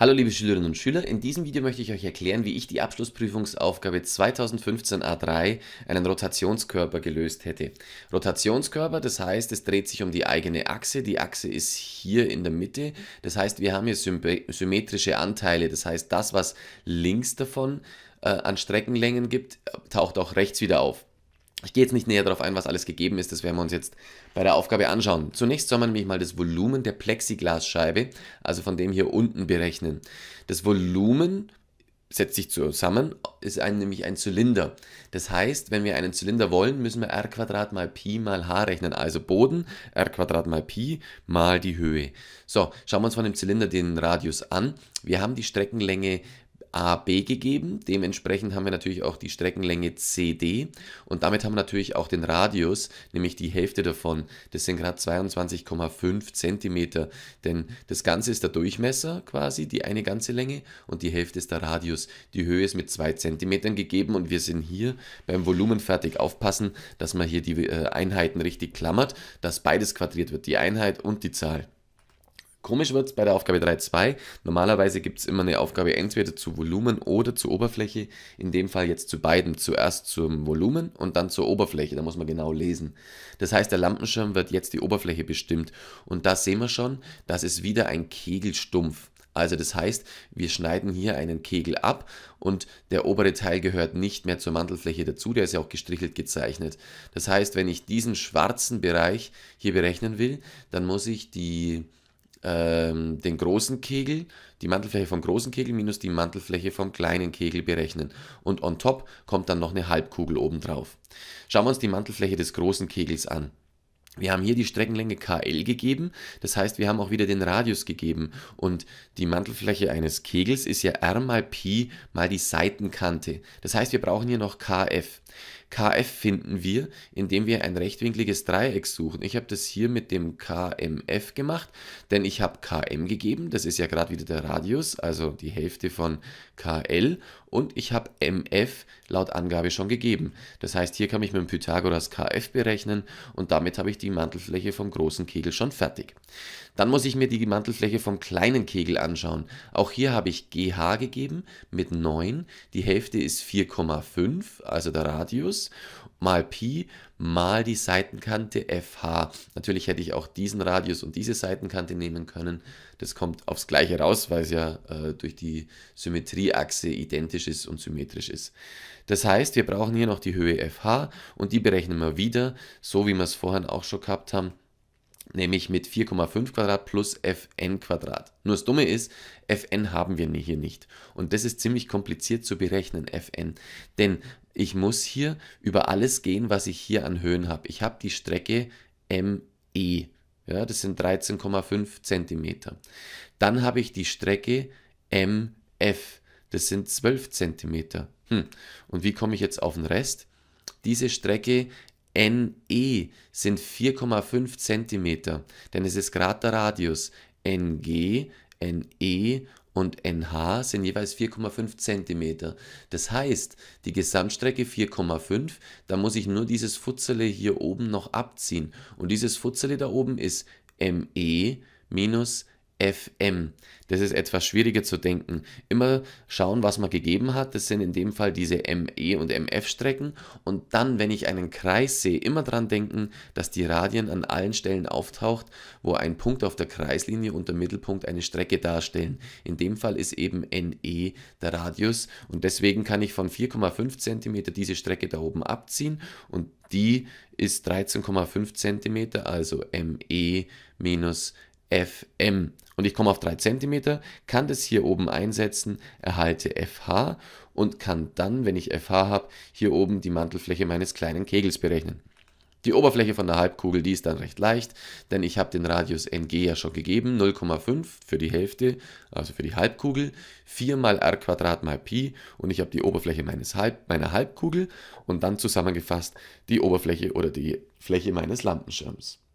Hallo liebe Schülerinnen und Schüler, in diesem Video möchte ich euch erklären, wie ich die Abschlussprüfungsaufgabe 2015 A3, einen Rotationskörper, gelöst hätte. Rotationskörper, das heißt, es dreht sich um die eigene Achse, die Achse ist hier in der Mitte, das heißt, wir haben hier symmetrische Anteile, das heißt, das, was links davon äh, an Streckenlängen gibt, taucht auch rechts wieder auf. Ich gehe jetzt nicht näher darauf ein, was alles gegeben ist, das werden wir uns jetzt bei der Aufgabe anschauen. Zunächst soll man nämlich mal das Volumen der Plexiglasscheibe, also von dem hier unten, berechnen. Das Volumen setzt sich zusammen, ist ein, nämlich ein Zylinder. Das heißt, wenn wir einen Zylinder wollen, müssen wir r mal Pi mal h rechnen. Also Boden, r mal Pi mal die Höhe. So, schauen wir uns von dem Zylinder den Radius an. Wir haben die Streckenlänge AB gegeben. Dementsprechend haben wir natürlich auch die Streckenlänge CD und damit haben wir natürlich auch den Radius, nämlich die Hälfte davon. Das sind gerade 22,5 cm, denn das Ganze ist der Durchmesser quasi, die eine ganze Länge und die Hälfte ist der Radius. Die Höhe ist mit 2 cm gegeben und wir sind hier beim Volumen fertig aufpassen, dass man hier die äh, Einheiten richtig klammert, dass beides quadriert wird, die Einheit und die Zahl. Komisch wird es bei der Aufgabe 3.2. Normalerweise gibt es immer eine Aufgabe entweder zu Volumen oder zu Oberfläche. In dem Fall jetzt zu beiden. Zuerst zum Volumen und dann zur Oberfläche. Da muss man genau lesen. Das heißt, der Lampenschirm wird jetzt die Oberfläche bestimmt. Und da sehen wir schon, das ist wieder ein Kegelstumpf. Also das heißt, wir schneiden hier einen Kegel ab und der obere Teil gehört nicht mehr zur Mantelfläche dazu, der ist ja auch gestrichelt gezeichnet. Das heißt, wenn ich diesen schwarzen Bereich hier berechnen will, dann muss ich die ähm, den großen Kegel, die Mantelfläche vom großen Kegel minus die Mantelfläche vom kleinen Kegel berechnen. Und on top kommt dann noch eine Halbkugel obendrauf. Schauen wir uns die Mantelfläche des großen Kegels an. Wir haben hier die Streckenlänge KL gegeben, das heißt, wir haben auch wieder den Radius gegeben und die Mantelfläche eines Kegels ist ja R mal Pi mal die Seitenkante. Das heißt, wir brauchen hier noch KF. KF finden wir, indem wir ein rechtwinkliges Dreieck suchen. Ich habe das hier mit dem KMF gemacht, denn ich habe KM gegeben, das ist ja gerade wieder der Radius, also die Hälfte von KL und ich habe MF laut Angabe schon gegeben. Das heißt, hier kann ich mit dem Pythagoras KF berechnen und damit habe ich die Mantelfläche vom großen Kegel schon fertig. Dann muss ich mir die Mantelfläche vom kleinen Kegel anschauen. Auch hier habe ich GH gegeben mit 9, die Hälfte ist 4,5, also der Radius ist, mal Pi, mal die Seitenkante FH. Natürlich hätte ich auch diesen Radius und diese Seitenkante nehmen können. Das kommt aufs Gleiche raus, weil es ja äh, durch die Symmetrieachse identisch ist und symmetrisch ist. Das heißt, wir brauchen hier noch die Höhe FH und die berechnen wir wieder, so wie wir es vorhin auch schon gehabt haben nämlich mit 4,5 Quadrat plus fn Quadrat. Nur das Dumme ist, fn haben wir hier nicht. Und das ist ziemlich kompliziert zu berechnen, fn. Denn ich muss hier über alles gehen, was ich hier an Höhen habe. Ich habe die Strecke ME. Ja, das sind 13,5 cm. Dann habe ich die Strecke MF. Das sind 12 cm. Hm. Und wie komme ich jetzt auf den Rest? Diese Strecke NE sind 4,5 cm, denn es ist gerade der Radius. NG, NE und NH sind jeweils 4,5 cm. Das heißt, die Gesamtstrecke 4,5, da muss ich nur dieses Futzele hier oben noch abziehen. Und dieses Futzele da oben ist ME minus FM. Das ist etwas schwieriger zu denken. Immer schauen, was man gegeben hat. Das sind in dem Fall diese ME und MF Strecken. Und dann, wenn ich einen Kreis sehe, immer daran denken, dass die Radien an allen Stellen auftaucht, wo ein Punkt auf der Kreislinie und der Mittelpunkt eine Strecke darstellen. In dem Fall ist eben NE der Radius. Und deswegen kann ich von 4,5 cm diese Strecke da oben abziehen. Und die ist 13,5 cm, also ME minus ME. FM und ich komme auf 3 cm, kann das hier oben einsetzen, erhalte FH und kann dann, wenn ich FH habe, hier oben die Mantelfläche meines kleinen Kegels berechnen. Die Oberfläche von der Halbkugel, die ist dann recht leicht, denn ich habe den Radius NG ja schon gegeben, 0,5 für die Hälfte, also für die Halbkugel, 4 mal r Quadrat mal Pi und ich habe die Oberfläche meines Halb, meiner Halbkugel und dann zusammengefasst die Oberfläche oder die Fläche meines Lampenschirms.